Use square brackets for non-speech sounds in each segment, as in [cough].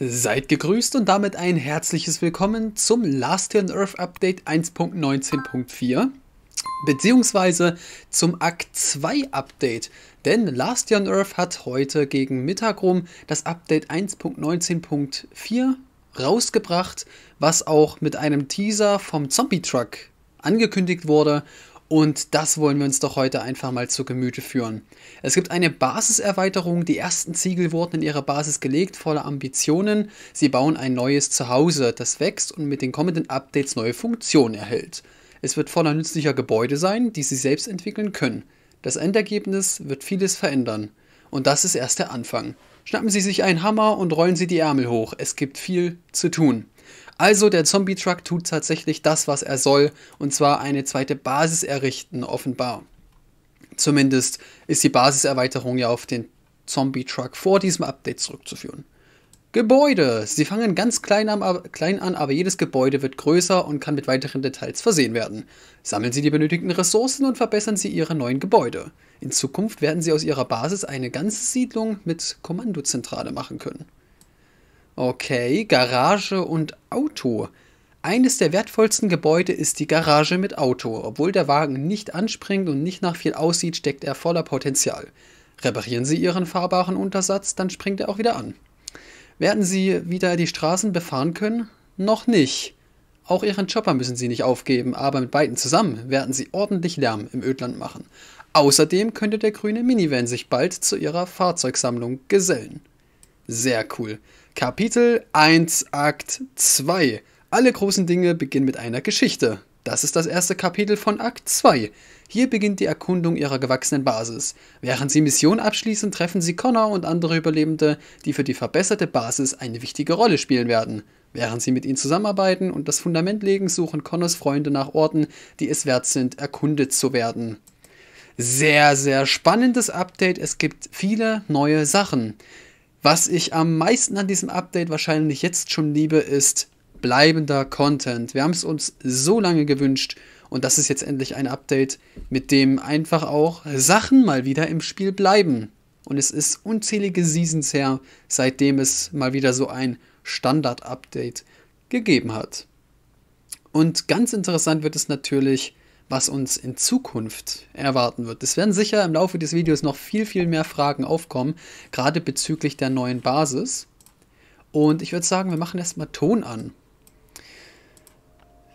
Seid gegrüßt und damit ein herzliches Willkommen zum Last Year on Earth Update 1.19.4 beziehungsweise zum Akt 2 Update. Denn Last Year on Earth hat heute gegen Mittag rum das Update 1.19.4 rausgebracht, was auch mit einem Teaser vom Zombie Truck angekündigt wurde und das wollen wir uns doch heute einfach mal zu Gemüte führen. Es gibt eine Basiserweiterung. Die ersten Ziegel wurden in ihrer Basis gelegt, voller Ambitionen. Sie bauen ein neues Zuhause, das wächst und mit den kommenden Updates neue Funktionen erhält. Es wird voller nützlicher Gebäude sein, die sie selbst entwickeln können. Das Endergebnis wird vieles verändern. Und das ist erst der Anfang. Schnappen Sie sich einen Hammer und rollen Sie die Ärmel hoch. Es gibt viel zu tun. Also der Zombie-Truck tut tatsächlich das, was er soll, und zwar eine zweite Basis errichten, offenbar. Zumindest ist die Basiserweiterung ja auf den Zombie-Truck vor diesem Update zurückzuführen. Gebäude. Sie fangen ganz klein, am, klein, an, aber jedes Gebäude wird größer und kann mit weiteren Details versehen werden. Sammeln Sie die benötigten Ressourcen und verbessern Sie Ihre neuen Gebäude. In Zukunft werden Sie aus Ihrer Basis eine ganze Siedlung mit Kommandozentrale machen können. Okay, Garage und Auto. Eines der wertvollsten Gebäude ist die Garage mit Auto. Obwohl der Wagen nicht anspringt und nicht nach viel aussieht, steckt er voller Potenzial. Reparieren Sie Ihren fahrbaren Untersatz, dann springt er auch wieder an. Werden Sie wieder die Straßen befahren können? Noch nicht. Auch Ihren Chopper müssen Sie nicht aufgeben, aber mit beiden zusammen werden Sie ordentlich Lärm im Ödland machen. Außerdem könnte der grüne Minivan sich bald zu Ihrer Fahrzeugsammlung gesellen. Sehr cool. Kapitel 1, Akt 2. Alle großen Dinge beginnen mit einer Geschichte. Das ist das erste Kapitel von Akt 2. Hier beginnt die Erkundung ihrer gewachsenen Basis. Während sie Mission abschließen, treffen sie Connor und andere Überlebende, die für die verbesserte Basis eine wichtige Rolle spielen werden. Während sie mit ihnen zusammenarbeiten und das Fundament legen, suchen Connors Freunde nach Orten, die es wert sind, erkundet zu werden. Sehr, sehr spannendes Update. Es gibt viele neue Sachen. Was ich am meisten an diesem Update wahrscheinlich jetzt schon liebe, ist bleibender Content. Wir haben es uns so lange gewünscht und das ist jetzt endlich ein Update, mit dem einfach auch Sachen mal wieder im Spiel bleiben. Und es ist unzählige Seasons her, seitdem es mal wieder so ein Standard-Update gegeben hat. Und ganz interessant wird es natürlich, was uns in Zukunft erwarten wird. Es werden sicher im Laufe des Videos noch viel, viel mehr Fragen aufkommen, gerade bezüglich der neuen Basis. Und ich würde sagen, wir machen erstmal Ton an.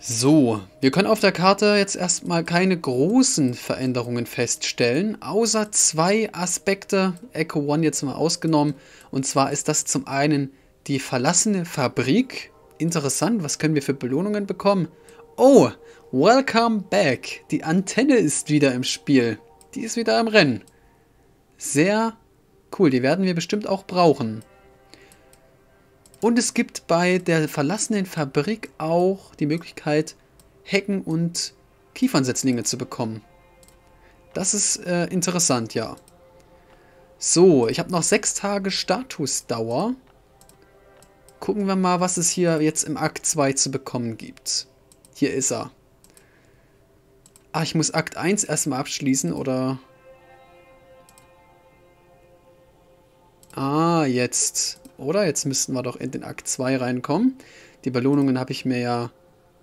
So, wir können auf der Karte jetzt erstmal keine großen Veränderungen feststellen, außer zwei Aspekte, Echo One jetzt mal ausgenommen. Und zwar ist das zum einen die verlassene Fabrik. Interessant, was können wir für Belohnungen bekommen? Oh, welcome back. Die Antenne ist wieder im Spiel. Die ist wieder im Rennen. Sehr cool, die werden wir bestimmt auch brauchen. Und es gibt bei der verlassenen Fabrik auch die Möglichkeit, Hecken und Kiefernsetzlinge zu bekommen. Das ist äh, interessant, ja. So, ich habe noch sechs Tage Statusdauer. Gucken wir mal, was es hier jetzt im Akt 2 zu bekommen gibt. Hier ist er. Ah, ich muss Akt 1 erstmal abschließen, oder? Ah, jetzt. Oder? Jetzt müssten wir doch in den Akt 2 reinkommen. Die Belohnungen habe ich mir ja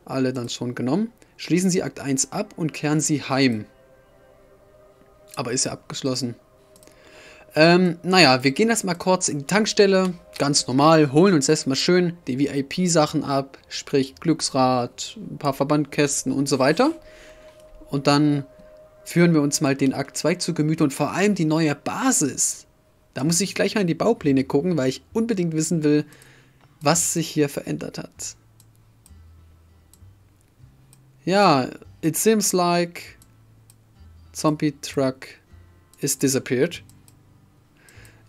alle dann schon genommen. Schließen Sie Akt 1 ab und kehren Sie heim. Aber ist ja abgeschlossen. Ähm, naja, wir gehen erstmal kurz in die Tankstelle, ganz normal, holen uns erstmal schön die VIP-Sachen ab, sprich Glücksrad, ein paar Verbandkästen und so weiter. Und dann führen wir uns mal den Akt 2 zu Gemüte und vor allem die neue Basis. Da muss ich gleich mal in die Baupläne gucken, weil ich unbedingt wissen will, was sich hier verändert hat. Ja, it seems like Zombie Truck is disappeared.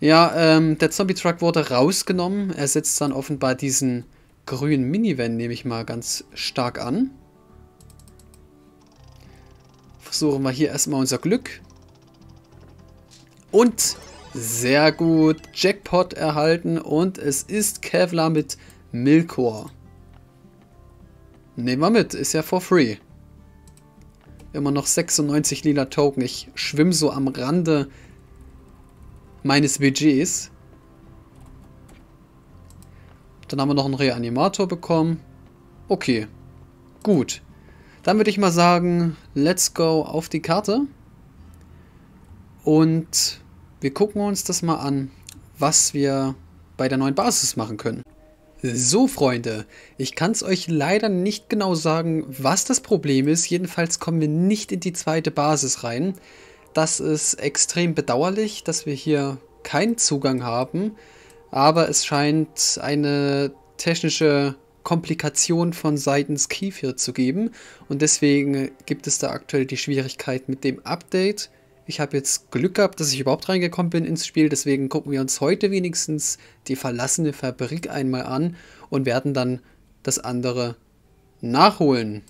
Ja, ähm, der Zombie-Truck wurde rausgenommen. Er setzt dann offenbar diesen grünen Minivan, nehme ich mal ganz stark an. Versuchen wir hier erstmal unser Glück. Und sehr gut, Jackpot erhalten und es ist Kevlar mit Milkor. Nehmen wir mit, ist ja for free. Immer noch 96 lila Token. Ich schwimme so am Rande meines Budgets. Dann haben wir noch einen Reanimator bekommen. Okay, gut. Dann würde ich mal sagen, let's go auf die Karte. Und wir gucken uns das mal an, was wir bei der neuen Basis machen können. So, Freunde, ich kann es euch leider nicht genau sagen, was das Problem ist. Jedenfalls kommen wir nicht in die zweite Basis rein. Das ist extrem bedauerlich, dass wir hier keinen Zugang haben, aber es scheint eine technische Komplikation von seitens Kefir zu geben und deswegen gibt es da aktuell die Schwierigkeit mit dem Update. Ich habe jetzt Glück gehabt, dass ich überhaupt reingekommen bin ins Spiel, deswegen gucken wir uns heute wenigstens die verlassene Fabrik einmal an und werden dann das andere nachholen.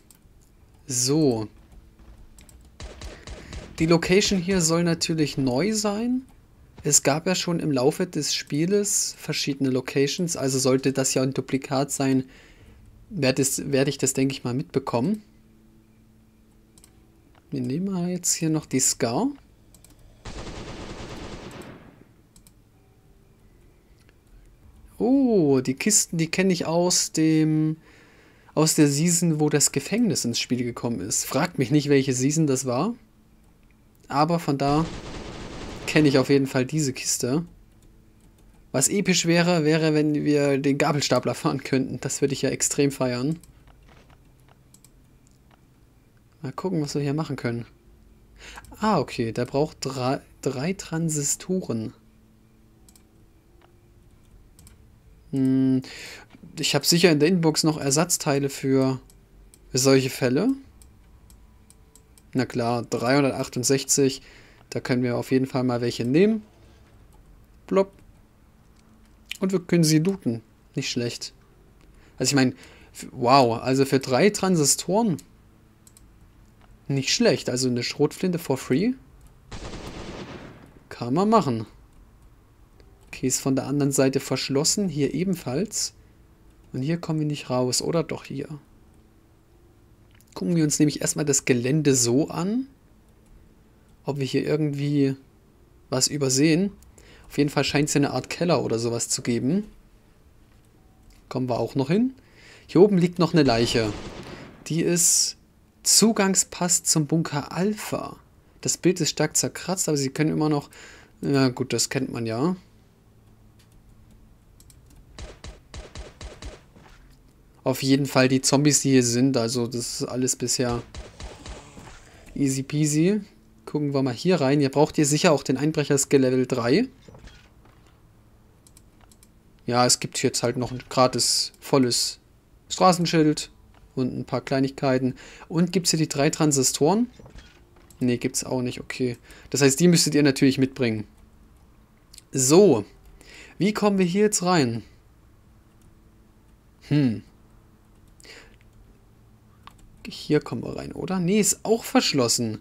So, die Location hier soll natürlich neu sein. Es gab ja schon im Laufe des Spieles verschiedene Locations, also sollte das ja ein Duplikat sein, werde werd ich das, denke ich mal, mitbekommen. Wir nehmen mal jetzt hier noch die Scar. Oh, die Kisten, die kenne ich aus dem aus der Season, wo das Gefängnis ins Spiel gekommen ist. Fragt mich nicht, welche Season das war. Aber von da kenne ich auf jeden Fall diese Kiste. Was episch wäre, wäre, wenn wir den Gabelstapler fahren könnten. Das würde ich ja extrem feiern. Mal gucken, was wir hier machen können. Ah, okay. Der braucht drei, drei Transistoren. Hm, ich habe sicher in der Inbox noch Ersatzteile für solche Fälle. Na klar, 368. Da können wir auf jeden Fall mal welche nehmen. Blopp. Und wir können sie looten. Nicht schlecht. Also ich meine, wow, also für drei Transistoren. Nicht schlecht. Also eine Schrotflinte for free. Kann man machen. Okay, ist von der anderen Seite verschlossen. Hier ebenfalls. Und hier kommen wir nicht raus, oder? Doch hier gucken wir uns nämlich erstmal das Gelände so an, ob wir hier irgendwie was übersehen. Auf jeden Fall scheint es eine Art Keller oder sowas zu geben. Kommen wir auch noch hin. Hier oben liegt noch eine Leiche. Die ist Zugangspass zum Bunker Alpha. Das Bild ist stark zerkratzt, aber sie können immer noch... Na gut, das kennt man ja. auf jeden Fall die Zombies, die hier sind. Also das ist alles bisher easy peasy. Gucken wir mal hier rein. Ihr braucht hier sicher auch den Einbrecherskill Level 3. Ja, es gibt jetzt halt noch ein gratis volles Straßenschild und ein paar Kleinigkeiten. Und gibt es hier die drei Transistoren? Ne, gibt es auch nicht. Okay. Das heißt, die müsstet ihr natürlich mitbringen. So. Wie kommen wir hier jetzt rein? Hm. Hier kommen wir rein, oder? Nee, ist auch verschlossen.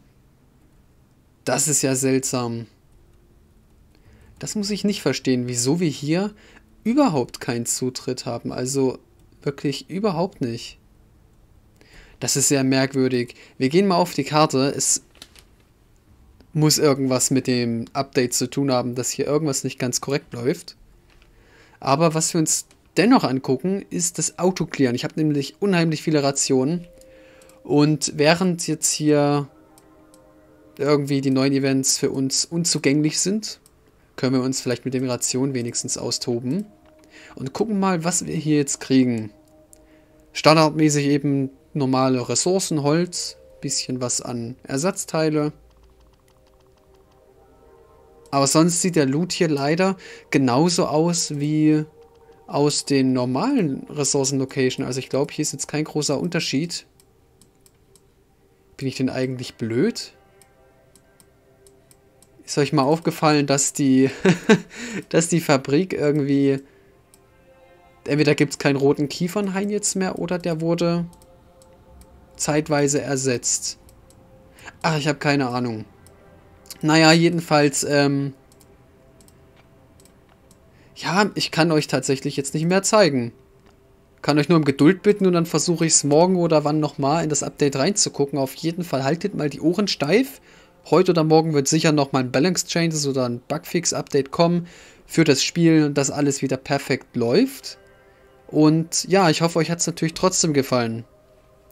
Das ist ja seltsam. Das muss ich nicht verstehen, wieso wir hier überhaupt keinen Zutritt haben. Also wirklich überhaupt nicht. Das ist sehr merkwürdig. Wir gehen mal auf die Karte. Es muss irgendwas mit dem Update zu tun haben, dass hier irgendwas nicht ganz korrekt läuft. Aber was wir uns dennoch angucken, ist das Auto-Clearen. Ich habe nämlich unheimlich viele Rationen. Und während jetzt hier irgendwie die neuen Events für uns unzugänglich sind, können wir uns vielleicht mit der Migration wenigstens austoben. Und gucken mal, was wir hier jetzt kriegen. Standardmäßig eben normale Ressourcen, Holz, bisschen was an Ersatzteile. Aber sonst sieht der Loot hier leider genauso aus wie aus den normalen Ressourcen-Location. Also ich glaube, hier ist jetzt kein großer Unterschied. Bin ich denn eigentlich blöd? Ist euch mal aufgefallen, dass die, [laughs] dass die Fabrik irgendwie... Entweder gibt es keinen roten Kiefernhain jetzt mehr oder der wurde zeitweise ersetzt. Ach, ich habe keine Ahnung. Naja, jedenfalls, ähm... Ja, ich kann euch tatsächlich jetzt nicht mehr zeigen. Kann euch nur um Geduld bitten und dann versuche ich es morgen oder wann nochmal in das Update reinzugucken. Auf jeden Fall haltet mal die Ohren steif. Heute oder morgen wird sicher nochmal ein Balance Changes oder ein Bugfix-Update kommen für das Spiel und dass alles wieder perfekt läuft. Und ja, ich hoffe, euch hat es natürlich trotzdem gefallen.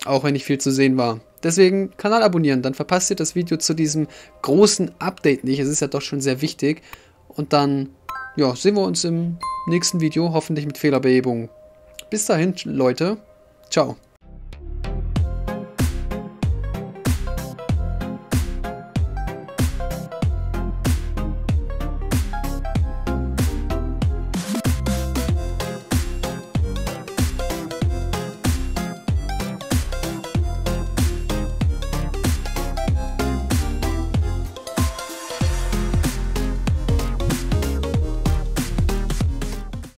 Auch wenn nicht viel zu sehen war. Deswegen Kanal abonnieren, dann verpasst ihr das Video zu diesem großen Update nicht. Es ist ja doch schon sehr wichtig. Und dann, ja, sehen wir uns im nächsten Video, hoffentlich mit Fehlerbehebung. Bis dahin, Leute. Ciao.